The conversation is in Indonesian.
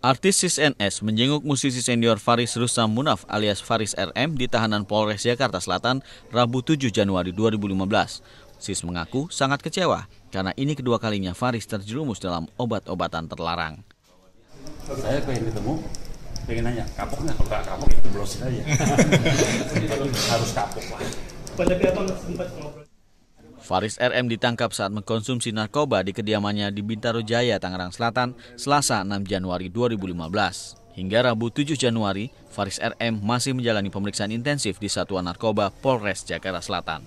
Artis Sis NS menjenguk musisi senior Faris Rusam Munaf alias Faris RM di tahanan Polres Jakarta Selatan Rabu 7 Januari 2015. Sis mengaku sangat kecewa karena ini kedua kalinya Faris terjerumus dalam obat-obatan terlarang. Saya pengen ketemu, pengen nanya, kapok nggak? Kalau kapok, ya, aja. Harus kapok lah. Pada sempat ngobrol? Faris RM ditangkap saat mengkonsumsi narkoba di kediamannya di Bintaro Jaya, Tangerang Selatan, Selasa 6 Januari 2015. Hingga Rabu 7 Januari, Faris RM masih menjalani pemeriksaan intensif di Satuan Narkoba Polres Jakarta Selatan.